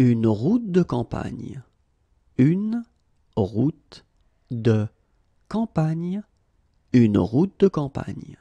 une route de campagne. Une route de campagne. Une route de campagne.